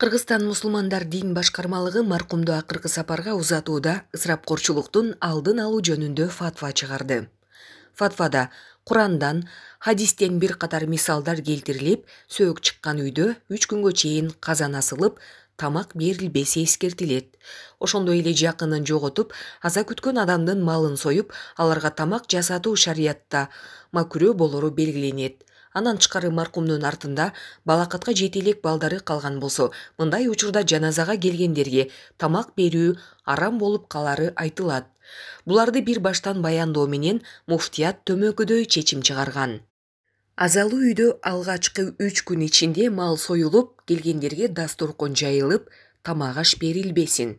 кыргызстан мусулмандар дин башкармалыгы маркумду акыркы сапарга узатууда ысырапкорчулуктун алдын алуу жөнүндө фатва чыгарды фатвада курандан хадистен бир катар мисалдар келтирилип сөөк чыккан үйдө үч күнгө чейин казан асылып тамак берилбеси эскертилет ошондой эле жакынын жоготуп аза күткөн адамдын малын союп аларга тамак жасатуу шариятта макүрөө болору белгиленет андан тышкары маркумдун артында балакатка жете элек балдары калган болсо мындай учурда жаназага келгендерге тамак берүү арам болуп калары айтылат буларды бир баштан баяндоо менен муфтият төмөкүдөй чечим чыгарган азалуу үйдө алгачкы үч күн ичинде мал союлуп келгендерге дасторкон жайылып тамак аш берилбесин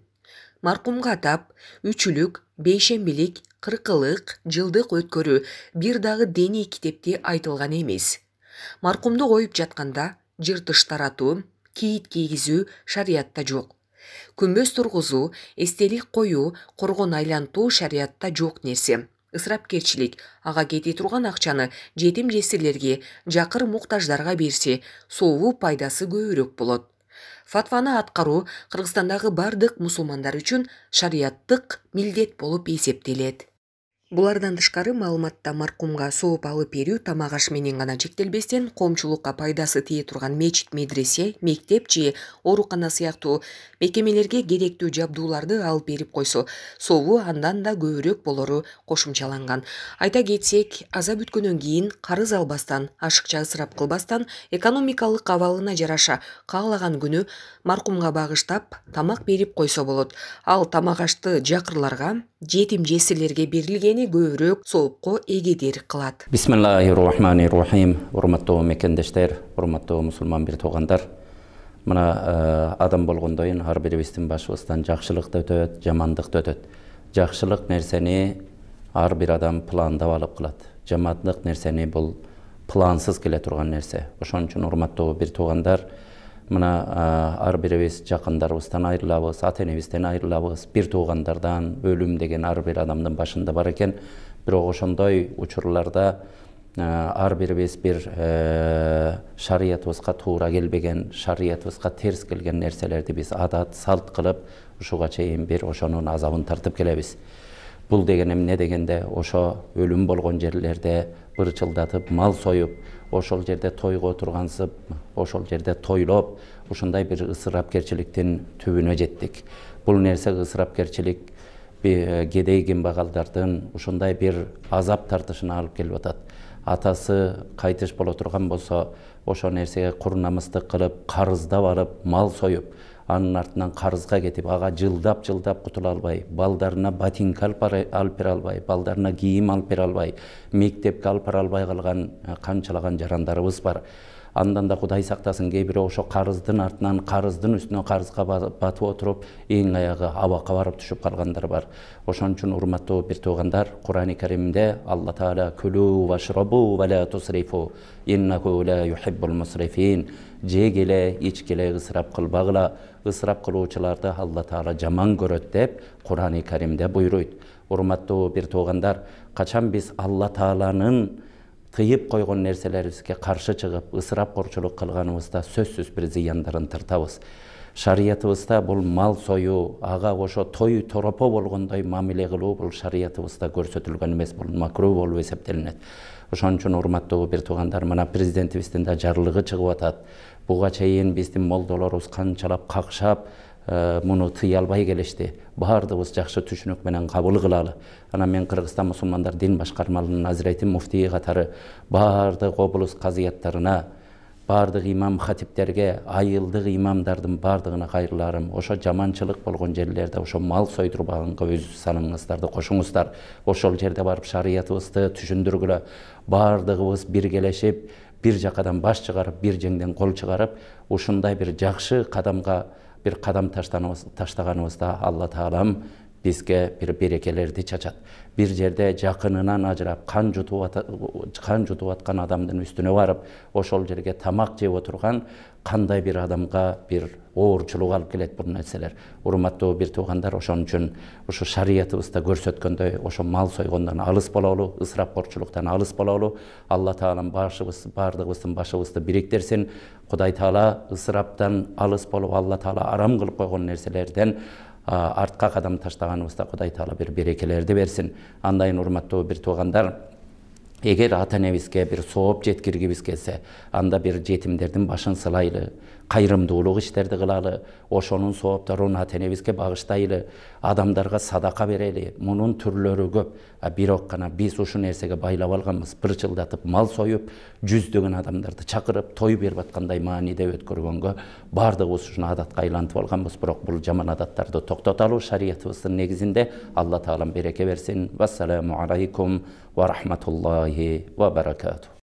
маркумга атап үчүлүк бейшембилик кыркылык жылдык өткөрүү бир дагы диний китепте айтылган эмес маркумду коюп жатканда жыртыш таратуу кийит кийгизүү шариятта жок күмбөз тургузуу эстелик коюу коргон айлантуу шариятта жок нерсе ысырапкерчилик аға кете тұрған ақчаны жетім жесірлерге жақыр мұқтаждарға берсе соуы пайдасы көбүрөөк болот фатваны атқару Қырғыстандағы бардық мусулмандар үчүн шариаттық милдет болып есептеледі. булардан тышкары маалыматта маркумга сооп алып берүү тамак аш менен гана чектелбестен коомчулукка пайдасы тие турган мечит медресе мектеп же оорукана сыяктуу мекемелерге керектүү жабдууларды алып берип койсо сообу андан да көбүрөөк болору кошумчаланган айта кетсек аза бүткөндөн кийин карыз албастан ашыкча ысырап кылбастан экономикалык абалына жараша каалаган күнү маркумга багыштап тамак берип койсо болот ал тамак ашты жакырларга жетім жесірлерге берілгені көбірек соопко эгедер кылат бисмиллахи рахмани рахим урматтуу мекендештер урматтуу мусулман бир туугандар мына э, адам болгондоюн ар бирибиздин башыбыздан жакшылык да өтөт жамандык да өтөт жакшылык нерсени ар бир адам пландап алып кылат жамандык нерсени бул плансыз келе турган нерсе ошон үчүн урматтуу бир туугандар мына ар биребиз жакындарыбыздан айрылабыз ата энебизден айрылабыз бир туугандардан өлүм деген ар бир адамдын башында бар экен бирок ошондой учурларда ар бирибиз бир шариятыбызга туура келбеген шариятыбызга терс келген нерселерди биз адат салт кылып ушуга чейин бир ошонун азабын тартып келебиз бұл деген не дегенде ошо өлім болған жерлерде бырчылдатып мал союп ошол жерде тойго отырғансып, ошол жерде тойлоп ушундай бир ысырапкерчиликтин түбүнө Бұл бул нерсе ысырапкерчилик кедей кембагалдардын ушундай бир азап тартышына алып келип атат атасы кайтыш боло турган болсо ошол нерсеге намыстык кылып карыздап алып мал союп анын артынан қарызға кетип ага жылдап жылдап кутула албай балдарына ботинка алып бере албай балдарына кийим алып бере албай мектепке алып бара албай калган канчалаган жарандарыбыз бар андан да құдай сақтасын кейбіреу ошо қарыздың артынан қарыздың үстіне қарызға батып отырып ең аяғы абакка барып түшіп қалғандар бар ошон үчүн урматтуу бир туугандар курани каримде алла таала күлу вашрабу вала тусрифу иннаху ла юхиббул мусрифин жегиле ичкиле ысырап кылбагыла ысырап кылуучуларды алла таала жаман көрөт деп курани каримде буйруйт урматтуу бир туугандар качан биз алла тааланын тыйып койгон нерселерибизге каршы чыгып ысырап корчулук кылганыбызда сөзсүз бир зыяндарын тартабыз шариятыбызда бул мал союу ага ошо той торопо болгондой мамиле кылуу бул шариятыбызда көрсөтүлгөн эмес бул макруу болуп эсептелинет ошон үчүн урматтуу бир туугандар мына президентибиздин да жарлыгы чыгып атат буга чейин биздин молдолорубуз канчалап какшап Э, мұны тыйалбай келешти баардыгыбыз жакшы түшүнүк менен кабыл кылалы анан мен кыргызстан мусулмандар дин башкармалыгынын назирети муфтии катары баардык облус казыяттарына баардык имам хатиптерге айылдык имамдардын баардыгына кайрыларым ошо жаманчылык болгон жерлерде ошо мал сойдурбаганга өз саныңыздарды кошуңуздар ошол жерде барып шариятыбызды түшүндүргүлө баардыгыбыз биргелешип бир жакадан баш чыгарып бир жеңден кол чыгарып ушундай бир жакшы кадамга бір қадам таштағанымызда алла тағалам бизге бир берекелерди чачат бир жерде жакынынан ажырап кан жутуп кан жутуп аткан адамдын үстүнө барып ошол жерге тамак жеп отурган кандай бир адамга бир оорчулук алып келет бул нерселер урматтуу бир туугандар ошон үчүн ушу шариятыбызда көрсөткөндөй ошо мал сойгондон алыс бололу ысрапкорчулуктан алыс бололу алла таалам башыбыз баардыгыбыздын башыбызды бириктирсин кудай таала ысыраптан алыс болуп алла таала арам кылып койгон нерселерден артқа қадам таштағанымызда құдай тағала бір берекелерді берсін андайын урматтуу бир туугандар эгер ата энебизге бир сооп жеткиргибиз келсе анда бир жетімдердің башын сылайлы қайырымдылық іштерді қылалы ошоның соопторун ата энебизге багыштайлы адамдарға садақа берели мунун түрлөрү көп бирок гана биз ушул нерсеге байлап алганбыз бырчылдатып мал союп жүздөгөн адамдарды чакырып той берип аткандай мааниде өткөргөнгө баардыгыбыз ушуну адатка айлантып алганбыз бирок бул жаман адаттарды токтоталы шариятыбыздын негизинде алла таалам береке берсин вассаламу алейкум ва рахматуллахи ва баракату